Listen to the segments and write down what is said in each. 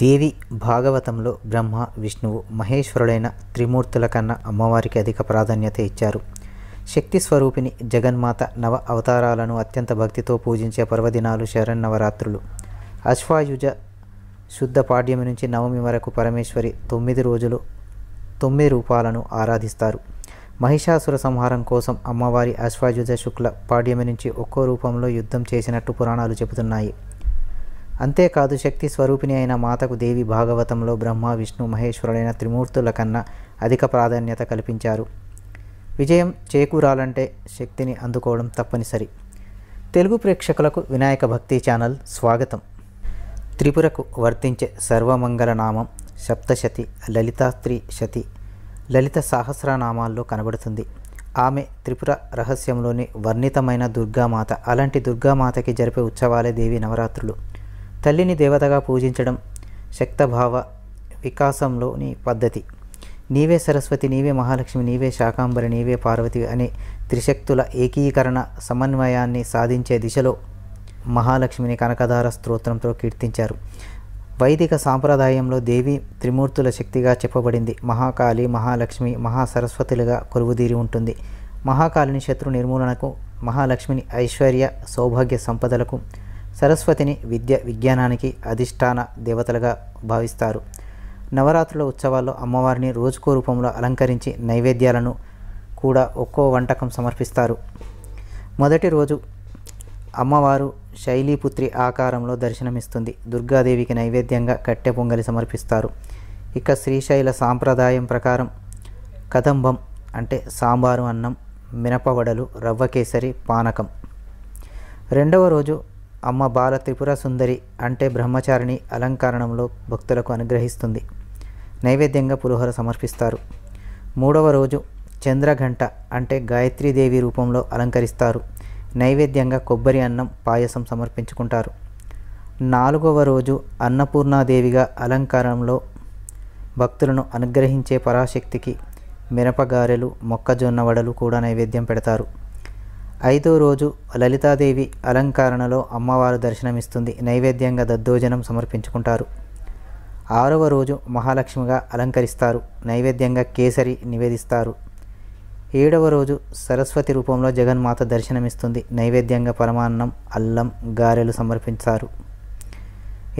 దేవి భాగవతంలో బ్రహ్మ విష్ణువు మహేశ్వరుడైన త్రిమూర్తుల కన్నా అమ్మవారికి అధిక ప్రాధాన్యత ఇచ్చారు శక్తి స్వరూపిణి జగన్మాత నవ అవతారాలను అత్యంత భక్తితో పూజించే పర్వదినాలు శరన్నవరాత్రులు అశ్వాయుజ శుద్ధ పాడ్యమి నుంచి నవమి వరకు పరమేశ్వరి తొమ్మిది రోజులు తొమ్మిది రూపాలను ఆరాధిస్తారు మహిషాసుర సంహారం కోసం అమ్మవారి అశ్వాయుజ శుక్ల పాడ్యమి నుంచి ఒక్కో రూపంలో యుద్ధం చేసినట్టు పురాణాలు చెబుతున్నాయి అంతేకాదు శక్తి స్వరూపిణి అయిన మాతకు దేవి భాగవతంలో బ్రహ్మ విష్ణు మహేశ్వరుడైన త్రిమూర్తుల కన్నా అధిక ప్రాధాన్యత కల్పించారు విజయం చేకూరాలంటే శక్తిని అందుకోవడం తప్పనిసరి తెలుగు ప్రేక్షకులకు వినాయక భక్తి ఛానల్ స్వాగతం త్రిపురకు వర్తించే సర్వమంగళనామం సప్తశతి లలితాత్రి శతి లలిత సహస్రనామాల్లో కనబడుతుంది ఆమె త్రిపుర రహస్యంలోని వర్ణితమైన దుర్గామాత అలాంటి దుర్గామాతకి జరిపే ఉత్సవాలే దేవి నవరాత్రులు తల్లిని దేవతగా పూజించడం శక్తభావ వికాసంలోని పద్ధతి నీవే సరస్వతి నీవే మహాలక్ష్మి నీవే శాకాంబరి నీవే పార్వతి అనే త్రిశక్తుల ఏకీకరణ సమన్వయాన్ని సాధించే దిశలో మహాలక్ష్మిని కనకధార స్తోత్రంతో కీర్తించారు వైదిక సాంప్రదాయంలో దేవి త్రిమూర్తుల శక్తిగా చెప్పబడింది మహాకాళి మహాలక్ష్మి మహాసరస్వతులుగా కొలువుదీరి ఉంటుంది మహాకాళిని శత్రు నిర్మూలనకు మహాలక్ష్మిని ఐశ్వర్య సౌభాగ్య సంపదలకు సరస్వతిని విద్య విజ్ఞానానికి అధిష్టాన దేవతలుగా భావిస్తారు నవరాత్రుల ఉత్సవాల్లో అమ్మవారిని రోజుకో రూపంలో అలంకరించి నైవేద్యాలను కూడా ఒక్కో వంటకం సమర్పిస్తారు మొదటి రోజు అమ్మవారు శైలీపుత్రి ఆకారంలో దర్శనమిస్తుంది దుర్గాదేవికి నైవేద్యంగా కట్టె పొంగలి సమర్పిస్తారు ఇక శ్రీశైల సాంప్రదాయం ప్రకారం కదంబం అంటే సాంబారు అన్నం మినపవడలు రవ్వ కేసరి పానకం రెండవ రోజు అమ్మ బాల త్రిపుర సుందరి అంటే బ్రహ్మచారిణి అలంకరణంలో భక్తులకు అనుగ్రహిస్తుంది నైవేద్యంగా పులిహోర సమర్పిస్తారు మూడవ రోజు చంద్రఘంట అంటే గాయత్రీదేవి రూపంలో అలంకరిస్తారు నైవేద్యంగా కొబ్బరి అన్నం పాయసం సమర్పించుకుంటారు నాలుగవ రోజు అన్నపూర్ణాదేవిగా అలంకారంలో భక్తులను అనుగ్రహించే పరాశక్తికి మిరపగారెలు మొక్కజొన్న వడలు కూడా నైవేద్యం పెడతారు ఐదో రోజు లలితాదేవి అలంకరణలో అమ్మవారు దర్శనమిస్తుంది నైవేద్యంగా దద్దోజనం సమర్పించుకుంటారు ఆరవ రోజు మహాలక్ష్మిగా అలంకరిస్తారు నైవేద్యంగా కేసరి నివేదిస్తారు ఏడవ రోజు సరస్వతి రూపంలో జగన్మాత దర్శనమిస్తుంది నైవేద్యంగా పరమాన్నం అల్లం గారెలు సమర్పించారు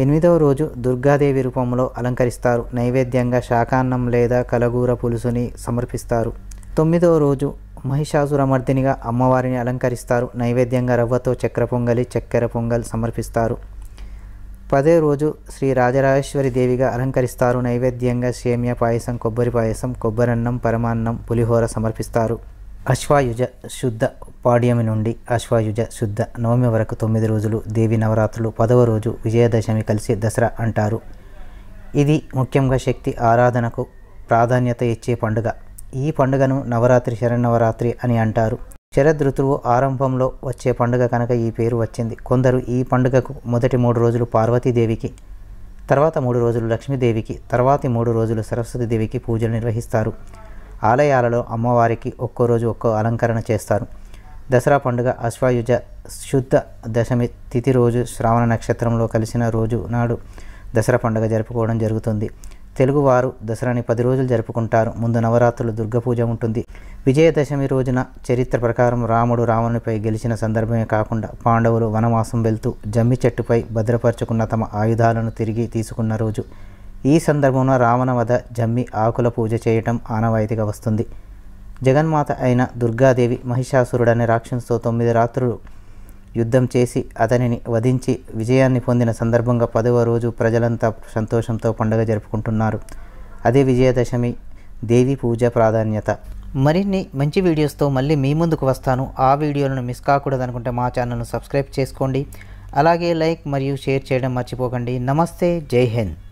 ఎనిమిదవ రోజు దుర్గాదేవి రూపంలో అలంకరిస్తారు నైవేద్యంగా శాకాన్నం లేదా కలగూర పులుసుని సమర్పిస్తారు తొమ్మిదవ రోజు మహిషాసురమర్దినిగా అమ్మవారిని అలంకరిస్తారు నైవేద్యంగా రవ్వతో చక్కెర పొంగలి చక్కెర పొంగల్ సమర్పిస్తారు పదే రోజు శ్రీ రాజరాజేశ్వరి దేవిగా అలంకరిస్తారు నైవేద్యంగా సేమియా పాయసం కొబ్బరి పాయసం కొబ్బరన్నం పరమాన్నం పులిహోర సమర్పిస్తారు అశ్వాయుజ శుద్ధ పాడ్యమి నుండి అశ్వాయుజ శుద్ధ నవమి వరకు తొమ్మిది రోజులు దేవి నవరాత్రులు పదవ రోజు విజయదశమి కలిసి దసరా అంటారు ఇది ముఖ్యంగా శక్తి ఆరాధనకు ప్రాధాన్యత ఇచ్చే పండుగ ఈ పండుగను నవరాత్రి శరన్నవరాత్రి అని అంటారు శరదృతువు ఆరంభంలో వచ్చే పండుగ కనుక ఈ పేరు వచ్చింది కొందరు ఈ పండుగకు మొదటి మూడు రోజులు పార్వతీదేవికి తర్వాత మూడు రోజులు లక్ష్మీదేవికి తర్వాతి మూడు రోజులు సరస్వతీదేవికి పూజలు నిర్వహిస్తారు ఆలయాలలో అమ్మవారికి ఒక్కో రోజు ఒక్కో అలంకరణ చేస్తారు దసరా పండుగ అశ్వాయుజ శుద్ధ దశమి తిథి రోజు శ్రావణ నక్షత్రంలో కలిసిన రోజు నాడు దసరా పండుగ జరుపుకోవడం జరుగుతుంది తెలుగువారు దసరాని పది రోజులు జరుపుకుంటారు ముందు నవరాత్రులు దుర్గపూజ ఉంటుంది విజయదశమి రోజున చరిత్ర ప్రకారం రాముడు రావణునిపై గెలిచిన సందర్భమే కాకుండా పాండవులు వనవాసం వెళ్తూ జమ్మి చెట్టుపై భద్రపరుచుకున్న తమ ఆయుధాలను తిరిగి తీసుకున్న రోజు ఈ సందర్భంలో రావణ వద జమ్మి ఆకుల పూజ చేయటం ఆనవాయితీగా వస్తుంది జగన్మాత అయిన దుర్గాదేవి మహిషాసురుడనే రాక్షసుతో తొమ్మిది రాత్రులు యుద్ధం చేసి అతనిని వధించి విజయాన్ని పొందిన సందర్భంగా పదవ రోజు ప్రజలంతా సంతోషంతో పండుగ జరుపుకుంటున్నారు అదే విజయదశమి దేవి పూజ ప్రాధాన్యత మరిన్ని మంచి వీడియోస్తో మళ్ళీ మీ ముందుకు వస్తాను ఆ వీడియోలను మిస్ కాకూడదనుకుంటే మా ఛానల్ను సబ్స్క్రైబ్ చేసుకోండి అలాగే లైక్ మరియు షేర్ చేయడం మర్చిపోకండి నమస్తే జై హింద్